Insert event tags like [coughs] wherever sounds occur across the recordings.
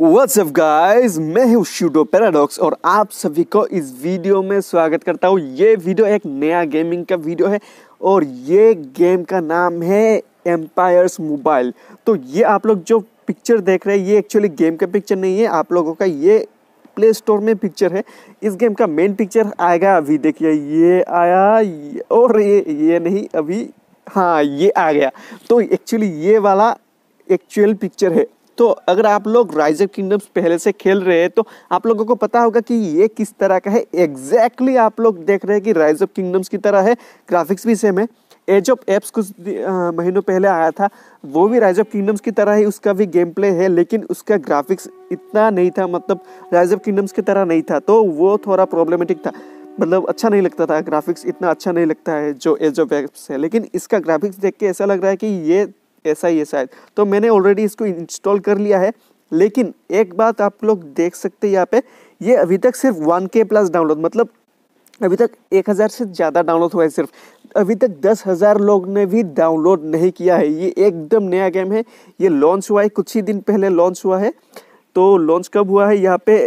WhatsApp guys मैं हूँ pseudo paradox और आप सभी को इस वीडियो में स्वागत करता हूँ ये वीडियो एक नया गेमिंग का वीडियो है और ये गेम का नाम है एम्पायर्स मोबाइल तो ये आप लोग जो पिक्चर देख रहे हैं ये एक्चुअली गेम का पिक्चर नहीं है आप लोगों का ये प्ले स्टोर में पिक्चर है इस गेम का मेन पिक्चर आएगा अभी देखिए ये आया और ये ये नहीं अभी हाँ ये आ गया तो एक्चुअली ये वाला एक्चुअल पिक्चर है तो अगर आप लोग राइज ऑफ किंगडम्स पहले से खेल रहे हैं तो आप लोगों को पता होगा कि ये किस तरह का है एग्जैक्टली exactly आप लोग देख रहे हैं कि राइज ऑफ किंगडम्स की तरह है ग्राफिक्स भी सेम है एज ऑफ एप्स कुछ महीनों पहले आया था वो भी राइज ऑफ किंगडम्स की तरह ही उसका भी गेम प्ले है लेकिन उसका ग्राफिक्स इतना नहीं था मतलब राइज ऑफ किंगडम्स की तरह नहीं था तो वो थोड़ा प्रॉब्लमेटिक था मतलब अच्छा नहीं लगता था ग्राफिक्स इतना अच्छा नहीं लगता है जो एज ऑफ एप्स है लेकिन इसका ग्राफिक्स देख के ऐसा लग रहा है कि ये ऐसा ही है शायद तो मैंने ऑलरेडी इसको इंस्टॉल कर लिया है लेकिन एक बात आप लोग देख सकते हैं यहाँ पे ये अभी तक सिर्फ वन के प्लस डाउनलोड मतलब अभी तक एक हज़ार से ज़्यादा डाउनलोड हुआ है सिर्फ अभी तक दस हज़ार लोग ने भी डाउनलोड नहीं किया है ये एकदम नया गेम है ये लॉन्च हुआ है कुछ ही दिन पहले लॉन्च हुआ है तो लॉन्च कब हुआ है यहाँ पे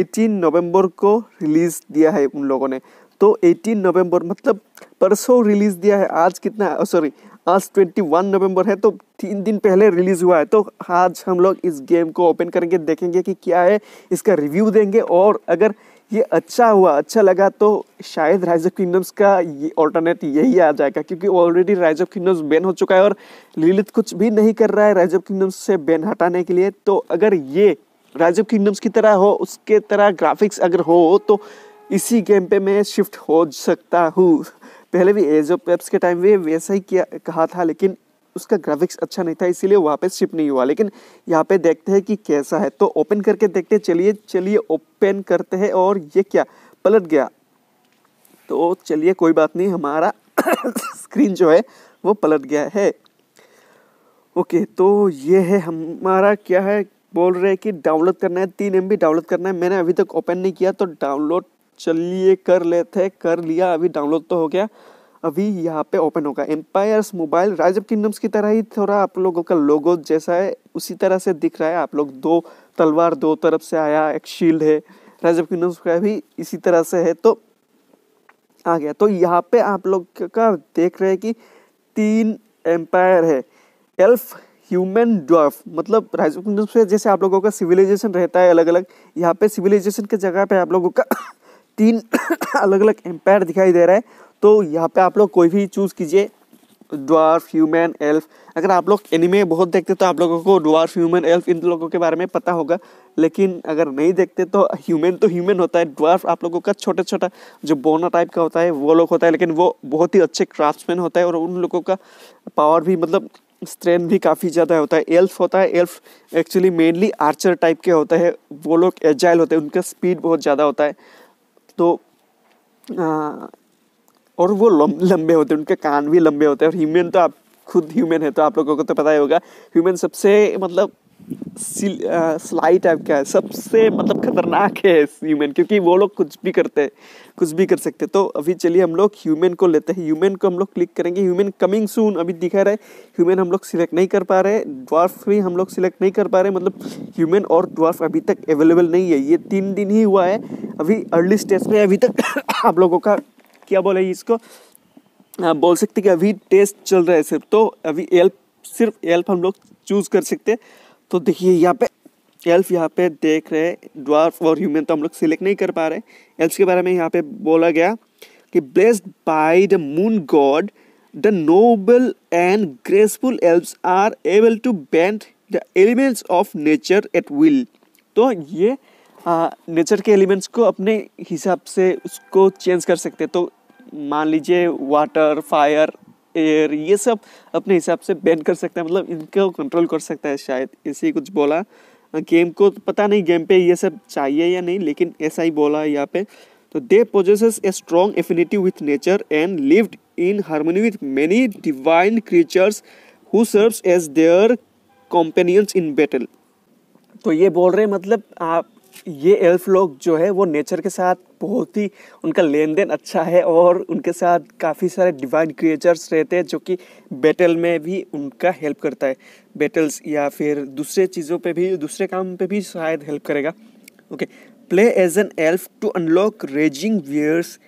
18 नवंबर को रिलीज़ दिया है उन लोगों ने तो 18 नवंबर मतलब परसों रिलीज़ दिया है आज कितना सॉरी oh, आज 21 नवंबर है तो तीन दिन पहले रिलीज़ हुआ है तो आज हम लोग इस गेम को ओपन करेंगे देखेंगे कि क्या है इसका रिव्यू देंगे और अगर ये अच्छा हुआ अच्छा लगा तो शायद राइज ऑफ किंगडम्स का ये ऑल्टरनेट यही आ जाएगा क्योंकि already Rise of Kingdoms ban हो चुका है और लिलित कुछ भी नहीं कर रहा है राइज ऑफ किंगडम्स से बैन हटाने के लिए तो अगर ये राइज ऑफ किंगडम्स की तरह हो उसके तरह ग्राफिक्स अगर हो तो इसी गेम पे मैं शिफ्ट हो सकता हूँ पहले भी एज ऑफ एप्स के टाइम भी वैसा ही किया कहा था लेकिन उसका ग्राफिक्स अच्छा नहीं था इसीलिए वहाँ पे शिप नहीं हुआ लेकिन यहाँ पे देखते हैं कि कैसा है तो ओपन करके देखते हैं चलिए चलिए ओपन करते हैं और ये क्या पलट गया तो चलिए कोई बात नहीं हमारा स्क्रीन [coughs] जो है वो पलट गया है ओके तो ये है हमारा क्या है बोल रहे हैं कि डाउनलोड करना है तीन एम डाउनलोड करना है मैंने अभी तक ओपन नहीं किया तो डाउनलोड चलिए कर लेते कर लिया अभी डाउनलोड तो हो गया अभी यहाँ पे ओपन होगा Empires Mobile Rise of Kingdoms की तरह ही थोड़ा आप लोगों का लोगो जैसा है उसी तरह से दिख रहा है आप लोग दो तलवार दो तरफ से आया एक शील्ड है राइज ऑफ किंगडम्स का भी इसी तरह से है तो आ गया तो यहाँ पे आप लोग का देख रहे हैं कि तीन एम्पायर है एल्फ ह्यूमन ड्वार्फ मतलब राइज ऑफ किंगडम्स जैसे आप लोगों का सिविलाइजेशन रहता है अलग अलग यहाँ पे सिविलाइजेशन के जगह पे आप लोगों का तीन अलग अलग एम्पायर दिखाई दे रहा है तो यहाँ पे आप लोग कोई भी चूज़ कीजिए डॉर्फ ह्यूमन एल्फ अगर आप लोग एनिमे बहुत देखते तो आप लोगों को डॉर्फ ह्यूमन एल्फ इन लोगों के बारे में पता होगा लेकिन अगर नहीं देखते तो ह्यूमन तो ह्यूमन होता है डॉर्फ आप लोगों का छोटा छोटा जो बोना टाइप का होता है वो लोग होता है लेकिन वो बहुत ही अच्छे क्राफ्टमैन होता है और उन लोगों का पावर भी मतलब स्ट्रेंथ भी काफ़ी ज़्यादा होता है एल्फ होता है elf actually mainly archer type के होते हैं वो लोग एजाइल होते हैं उनका स्पीड बहुत ज़्यादा होता है तो आ, और वो लंबे होते हैं उनके कान भी लंबे होते हैं और ह्यूमन तो आप खुद ह्यूमन है तो आप लोगों को तो पता ही होगा ह्यूमन सबसे मतलब स्लाई टाइप uh, का है सबसे मतलब खतरनाक है ह्यूमन क्योंकि वो लोग कुछ भी करते हैं कुछ भी कर सकते तो अभी चलिए हम लोग ह्यूमन को लेते हैं ह्यूमन को हम लोग क्लिक करेंगे ह्यूमन कमिंग सून अभी दिखा रहा है ह्यूमन हम लोग सिलेक्ट नहीं कर पा रहे ड्वार्फ भी हम लोग सिलेक्ट नहीं कर पा रहे मतलब ह्यूमन और ड्वार्फ अभी तक अवेलेबल नहीं है ये तीन दिन ही हुआ है अभी अर्ली स्टेज में अभी तक [coughs] आप लोगों का क्या बोले इसको आप हाँ, बोल सकते कि अभी टेस्ट चल रहा है सिर्फ तो अभी एल्प सिर्फ एल्प हम लोग चूज़ कर सकते हैं तो देखिए यहाँ पे एल्फ यहाँ पे देख रहे हैं ड्वार्फ और ह्यूमन तो हम लोग सिलेक्ट नहीं कर पा रहे एल्फ के बारे में यहाँ पे बोला गया कि blessed by the moon god the noble and graceful elves are able to bend the elements of nature at will तो ये नेचर के एलिमेंट्स को अपने हिसाब से उसको चेंज कर सकते तो मान लीजिए वाटर फायर एयर ये सब अपने हिसाब से बैन कर सकता है मतलब इनको कंट्रोल कर सकता है शायद ऐसे कुछ बोला गेम को तो पता नहीं गेम पे ये सब चाहिए या नहीं लेकिन ऐसा ही बोला है यहाँ पे तो they possess a strong affinity with nature and lived in harmony with many divine creatures who serves as their companions in battle तो ये बोल रहे हैं मतलब आप ये एल्फ लोग जो है वो नेचर के साथ बहुत ही उनका लेन देन अच्छा है और उनके साथ काफ़ी सारे डिवाइन क्रिएचर्स रहते हैं जो कि बैटल में भी उनका हेल्प करता है बैटल्स या फिर दूसरे चीज़ों पे भी दूसरे काम पे भी शायद हेल्प करेगा okay play as an elf to unlock raging bears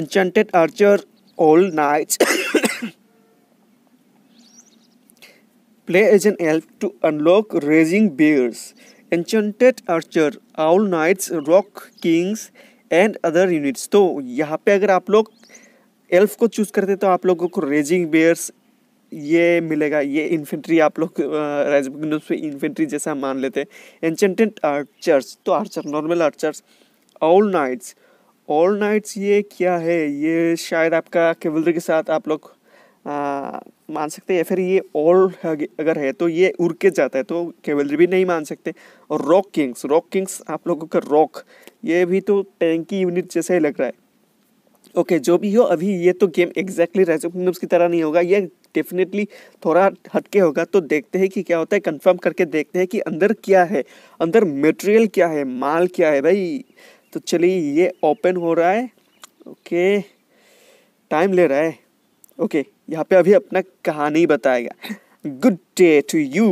enchanted archer owl knight play as an elf to unlock raging bears enchanted archer owl knights rock kings and other units तो यहाँ पे अगर आप लोग elf को choose करते तो आप लोगों को रेजिंग बेयर्स ये मिलेगा ये इन्फेंट्री आप लोग रेजिग्नोस इन्फेंट्री जैसा मान लेते हैं एंचेंटेड आर्चर्स तो archer normal archers all knights all knights ये क्या है ये शायद आपका केवल के साथ आप लोग मान सकते हैं या फिर ये ऑल अगर है तो ये उड़ के जाता है तो कैवलरी भी नहीं मान सकते और रॉक किंग्स रॉक किंग्स आप लोगों का रॉक ये भी तो टैंकी यूनिट जैसा ही लग रहा है ओके okay, जो भी हो अभी ये तो game exactly Rise of Kingdoms की तरह नहीं होगा ये डेफिनेटली थोड़ा हटके होगा तो देखते हैं कि क्या होता है कंफर्म करके देखते हैं कि अंदर क्या है अंदर मटेरियल क्या है माल क्या है भाई तो चलिए ये ओपन हो रहा है ओके okay, टाइम ले रहा है ओके यहाँ पे अभी अपना कहानी बताएगा good day to you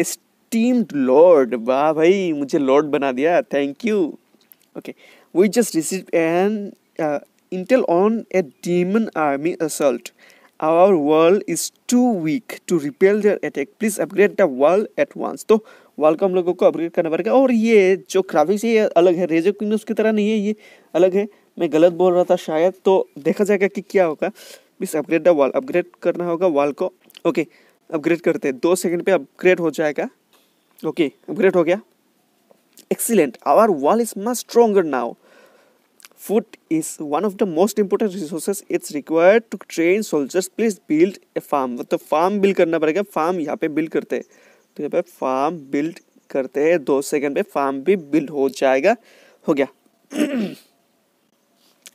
esteemed lord वाह भाई मुझे लॉर्ड बना दिया thank you okay we just receive an intel on a demon army assault our world is too weak to repel their attack please upgrade the world at once तो world को हम लोगों को अपग्रेड करना पड़ेगा और ये जो क्राफिक्स है ये अलग है रेजो क्विनस की तरह नहीं है ये अलग है मैं गलत बोल रहा था शायद तो देखा जाएगा कि क्या होगा मीस अपग्रेड द वॉल अपग्रेड करना होगा वॉल को ओके okay, अपग्रेड करते हैं दो सेकंड पे अपग्रेड हो जाएगा ओके okay, अपग्रेड हो गया excellent our wall is much stronger now food is one of the most important resources it's required to train soldiers please build a farm मतलब farm build करना पड़ेगा farm यहाँ पे build करते हैं तो यहाँ पे फार्म बिल्ड करते हैं दो सेकंड पे फार्म भी बिल्ड हो जाएगा हो गया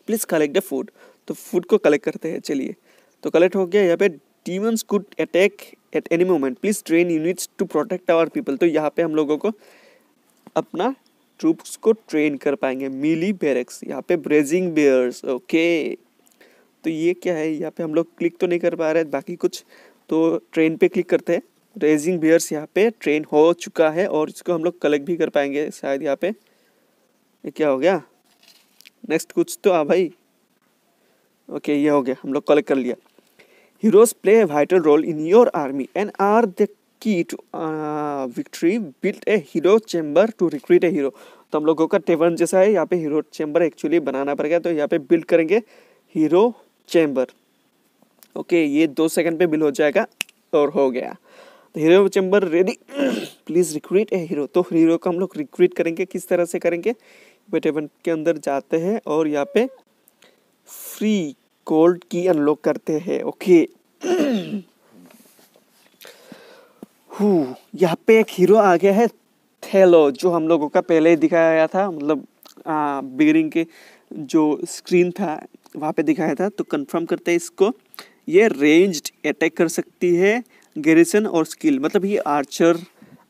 प्लीज कलेक्ट द फूड तो फूड को कलेक्ट करते हैं चलिए तो कलेक्ट हो गया यहाँ पे demons could attack at any moment please train units to protect our people तो यहाँ पे हम लोगों को अपना ट्रूप्स को ट्रेन कर पाएंगे मिली बेरक्स यहाँ पे ब्रेजिंग बेयर्स ओके तो ये क्या है यहाँ पे हम लोग क्लिक तो नहीं कर पा रहे बाकी कुछ तो ट्रेन पे क्लिक करते हैं रेजिंग बेयर्स यहाँ पे ट्रेन हो चुका है और इसको हम लोग कलेक्ट भी कर पाएंगे शायद यहाँ पे ये क्या हो गया नेक्स्ट कुछ तो आ हाँ भाई ओके ये हो गया हम लोग कलेक्ट कर लिया heroes play a vital role in your army and are the key to victory built a hero chamber to recruit a hero तो हम लोगों का टेबल जैसा है यहाँ पे हीरो चैम्बर एक्चुअली बनाना पड़ेगा तो यहाँ पे बिल्ड करेंगे हीरो चैम्बर ओके ये दो सेकंड पे बिल हो जाएगा और हो गया तो hero chamber ready please recruit a hero तो हीरो को हम लोग रिक्रूट करेंगे किस तरह से करेंगे वेटेबन के अंदर जाते हैं और यहाँ पे फ्री कोल्ड की अनलॉक करते हैं ओके यहाँ पे एक हीरो आ गया है थेलो जो हम लोगों का पहले ही दिखाया गया था मतलब बिगरिंग के जो स्क्रीन था वहाँ पे दिखाया था तो कंफर्म करते हैं इसको ये रेंज्ड अटैक कर सकती है गैरिसन और स्किल मतलब ये आर्चर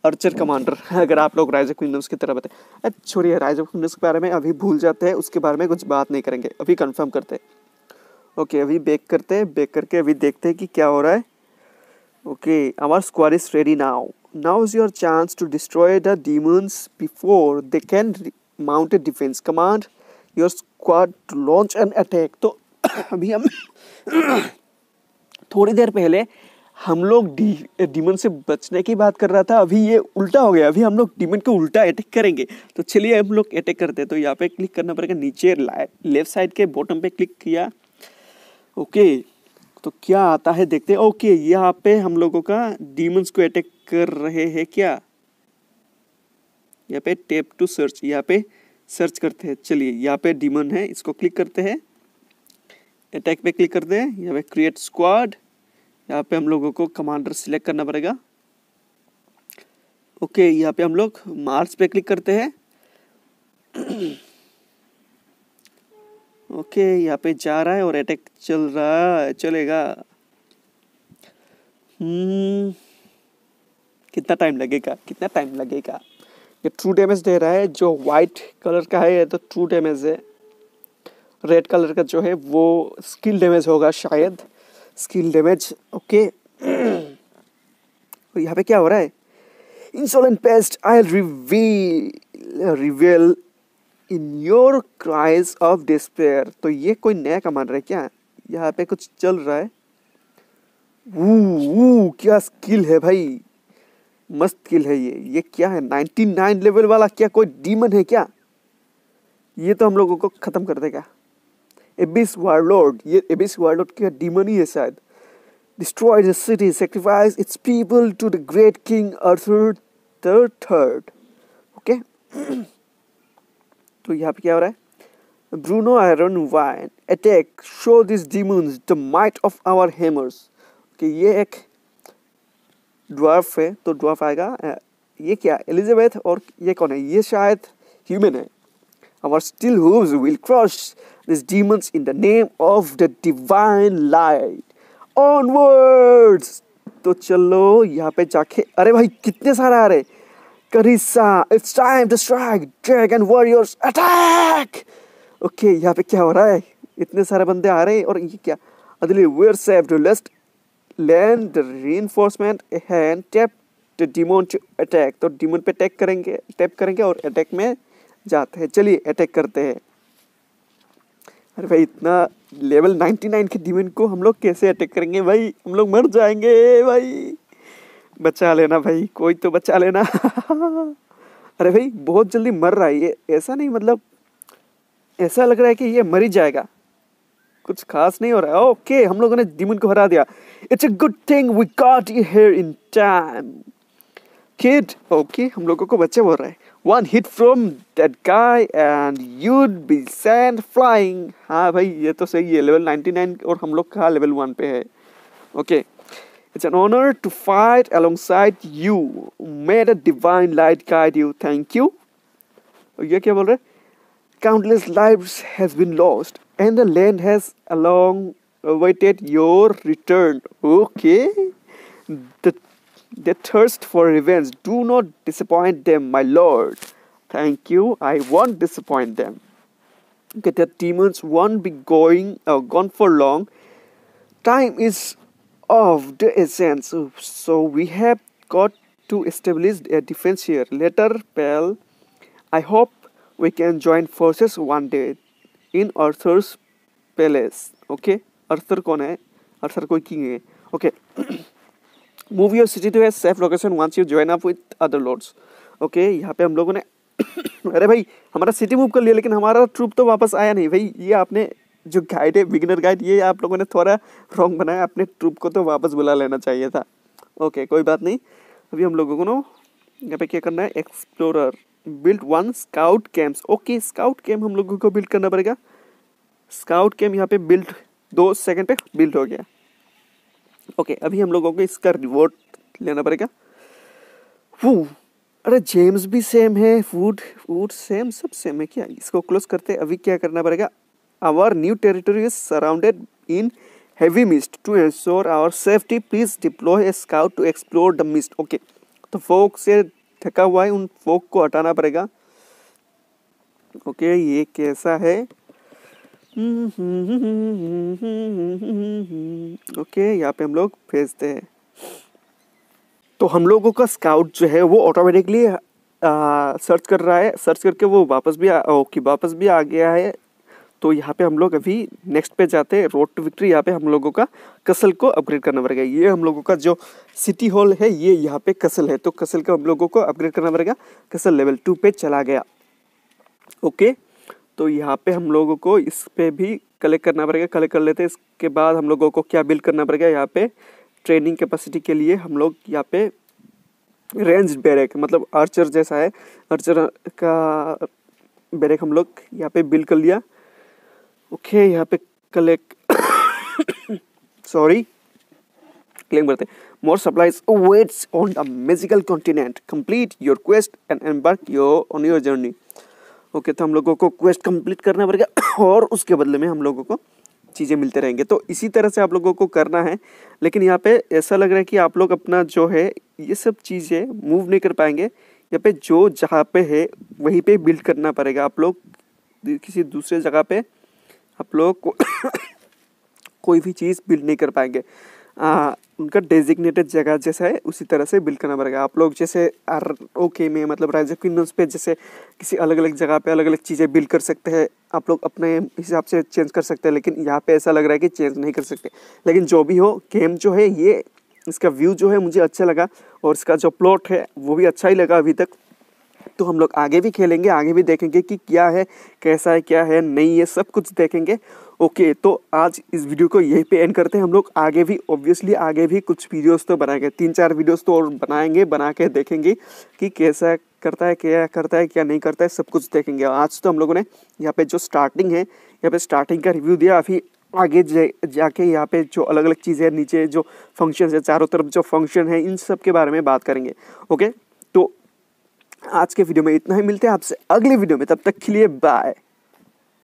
अर्चर कमांडर [laughs] अगर आप लोग राइज ऑफ किंगडम्स की तरह बताए छोड़िए राइज ऑफ किंगडम्स के बारे में अभी भूल जाते हैं उसके बारे में कुछ बात नहीं करेंगे अभी कन्फर्म करते हैं ओके अभी बेक करते हैं बेक करके अभी देखते हैं कि क्या हो रहा है okay our squad is ready now now is your chance to destroy the demons before they can mount a defence command your squad to launch an attack तो [coughs] अभी हम [coughs] थोड़ी देर पहले हम लोग डी डीमन से बचने की बात कर रहा था अभी ये उल्टा हो गया अभी हम लोग डीमन को उल्टा अटैक करेंगे तो चलिए हम लोग अटैक करते हैं तो यहाँ पे क्लिक करना पड़ेगा नीचे लेफ्ट साइड के बॉटम पे क्लिक किया ओके तो क्या आता है देखते हैं ओके यहाँ पे हम लोगों का डीमंस को अटैक कर रहे हैं क्या यहाँ पे टेप टू सर्च यहाँ पे सर्च करते हैं चलिए यहाँ पे डीमन है इसको क्लिक करते हैं अटैक पे क्लिक करते हैं यहाँ पे क्रिएट स्क्वाड यहाँ पे हम लोगों को कमांडर सिलेक्ट करना पड़ेगा ओके यहाँ पे हम लोग मार्स पे क्लिक करते हैं ओके [clears throat] यहाँ पे जा रहा है और अटैक चल रहा है चलेगा हम्म कितना टाइम लगेगा कितना टाइम लगेगा ये ट्रू डैमेज दे रहा है जो वाइट कलर का है ये तो ट्रू डैमेज है रेड कलर का जो है वो स्किल डैमेज होगा शायद स्किल डैमेज ओके और यहाँ पे क्या हो रहा है insolent pest I reveal reveal in your cries of despair तो ये कोई नया कमांड है क्या यहाँ पे कुछ चल रहा है वो वो क्या स्किल है भाई मस्त स्किल है ये ये क्या है नाइन लेवल वाला क्या कोई डीमन है क्या ये तो हम लोगों को ख़त्म कर देगा एबिस वारलॉर्ड ये एबिस वारलॉर्ड का डीमन ही है शायद destroy the city sacrifice its people to the great king Arthur the third okay तो यहाँ पे क्या हो रहा है Bruno iron wine attack show this demons the might of our hammers okay ये एक ड्वार्फ है तो ड्वार्फ आएगा ये क्या एलिजाबेथ और ये कौन है ये शायद ह्यूमन है our steel hooves will cross these demons in the name of the divine light. Onwards! तो चलो यहाँ पे जाके अरे भाई कितने सारे आ रहे करिसा it's time to strike dragon warriors attack okay यहाँ पे क्या हो रहा है इतने सारे बंदे आ रहे हैं और ये क्या अदले we're saved too lest land the reinforcement and tap the demon to attack तो डिमोन पे अटैक करेंगे टैप करेंगे और अटैक में जाते हैं चलिए अटैक करते हैं अरे भाई इतना लेवल 99 के डीमन को हम लोग कैसे अटैक करेंगे भाई हम लोग मर जाएंगे भाई बचा लेना भाई कोई तो बचा लेना [laughs] अरे भाई बहुत जल्दी मर रहा है ये ऐसा नहीं मतलब ऐसा लग रहा है कि ये मर ही जाएगा कुछ खास नहीं हो रहा है ओके हम लोगों ने डीमन को हरा दिया it's a good thing we got you here in time kid okay हम लोगों को बच्चे बोल रहे हैं one hit from that guy and you'd be sent flying हाँ भाई ये तो सही है level 99 और हम लोग कहाँ level one पे Okay, it's an honor to fight alongside you. May the divine light guide you. Thank you. Oh, ये क्या बोल रहे countless lives has been lost and the land has long awaited your return okay the they thirst for revenge. Do not disappoint them, my lord. Thank you. I won't disappoint them. Okay, the demons won't be going uh, gone for long. Time is of the essence. So we have got to establish a defense here. Later, pal. I hope we can join forces one day in Arthur's palace. Okay, Arthur कौन है? Arthur कोई king Okay. [clears throat] Move your city to a safe location once you join up with other lords okay यहाँ पे हम लोगों ने [coughs] अरे भाई हमारा सिटी मूव कर लिया लेकिन हमारा ट्रूप तो वापस आया नहीं भाई ये आपने जो गाइड है बिगिनर गाइड ये आप लोगों ने थोड़ा रॉन्ग बनाया अपने ट्रूप को तो वापस बुला लेना चाहिए था ओके okay, कोई बात नहीं अभी हम लोगों को ना यहाँ पे क्या करना है explorer build one scout camp okay scout camp हम लोगों को बिल्ड करना पड़ेगा स्काउट कैम्प यहाँ पे बिल्ड दो सेकंड पे बिल्ड हो गया ओके अभी हम लोगों को इसका रिवॉर्ड लेना पड़ेगा वो अरे जेम्स भी सेम है फूड फूड सेम सब सेम है क्या इसको क्लोज करते अभी क्या करना पड़ेगा our new territory is surrounded in heavy mist to ensure our safety please deploy a scout to explore the mist okay तो फोक से थका हुआ है उन फोक को हटाना पड़ेगा ओके okay, ये कैसा है ओके mm-hmm. यहाँ पे हम लोग भेजते हैं तो हम लोगों का स्काउट जो है वो ऑटोमेटिकली सर्च कर रहा है सर्च करके वो वापस भी ओके वापस भी आ गया है तो यहाँ पे हम लोग अभी नेक्स्ट पे जाते हैं रोड टू विक्ट्री यहाँ पे हम लोगों का कसल को अपग्रेड करना पड़ेगा ये हम लोगों का जो सिटी हॉल है ये यहाँ पे कसल है तो कसल का हम लोगों को अपग्रेड करना पड़ेगा कसल लेवल टू पे चला गया ओके okay? तो यहाँ पे हम लोगों को इस पर भी कलेक्ट करना पड़ेगा कलेक्ट कर लेते हैं इसके बाद हम लोगों को क्या बिल करना पड़ेगा यहाँ पे ट्रेनिंग कैपेसिटी के लिए हम लोग यहाँ पे रेंज बैरक मतलब आर्चर जैसा है आर्चर का बैरक हम लोग यहाँ पे बिल कर लिया ओके यहाँ पे कलेक्ट सॉरी क्लेम करते more supplies waits on the magical continent complete your quest and embark your on your journey okay तो हम लोगों को क्वेस्ट कंप्लीट करना पड़ेगा [coughs] और उसके बदले में हम लोगों को चीज़ें मिलते रहेंगे तो इसी तरह से आप लोगों को करना है लेकिन यहाँ पे ऐसा लग रहा है कि आप लोग अपना जो है ये सब चीज़ें मूव नहीं कर पाएंगे यहाँ पे जो जहाँ पे है वहीं पे बिल्ड करना पड़ेगा आप लोग किसी दूसरे जगह पे आप लोग को [coughs] कोई भी चीज़ बिल्ड नहीं कर पाएंगे आ, उनका डेजिग्नेटेड जगह जैसा है उसी तरह से बिल करना पड़ेगा आप लोग जैसे आर ओके में मतलब ऑफ किंगडम्स पे जैसे किसी अलग अलग जगह पे अलग अलग चीज़ें बिल कर सकते हैं आप लोग अपने हिसाब से चेंज कर सकते हैं लेकिन यहाँ पे ऐसा लग रहा है कि चेंज नहीं कर सकते लेकिन जो भी हो गेम जो है ये इसका व्यू जो है मुझे अच्छा लगा और इसका जो प्लॉट है वो भी अच्छा ही लगा अभी तक तो हम लोग आगे भी खेलेंगे आगे भी देखेंगे कि क्या है कैसा है क्या है नहीं है सब कुछ देखेंगे ओके तो आज इस वीडियो को यहीं पे एंड करते हैं हम लोग आगे भी ऑब्वियसली आगे भी कुछ वीडियोस तो बनाएंगे तीन चार वीडियोस तो और बनाएंगे बना के देखेंगे कि कैसा करता है क्या करता है क्या नहीं करता है सब कुछ देखेंगे आज तो हम लोगों ने यहाँ पे जो स्टार्टिंग है यहाँ पे स्टार्टिंग का रिव्यू दिया अभी आगे जाके यहाँ पे जो अलग अलग चीज़ें नीचे जो फंक्शन है चारों तरफ जो फंक्शन है इन सब के बारे में बात करेंगे ओके आज के वीडियो में इतना ही मिलते हैं आपसे अगले वीडियो में तब तक के लिए बाय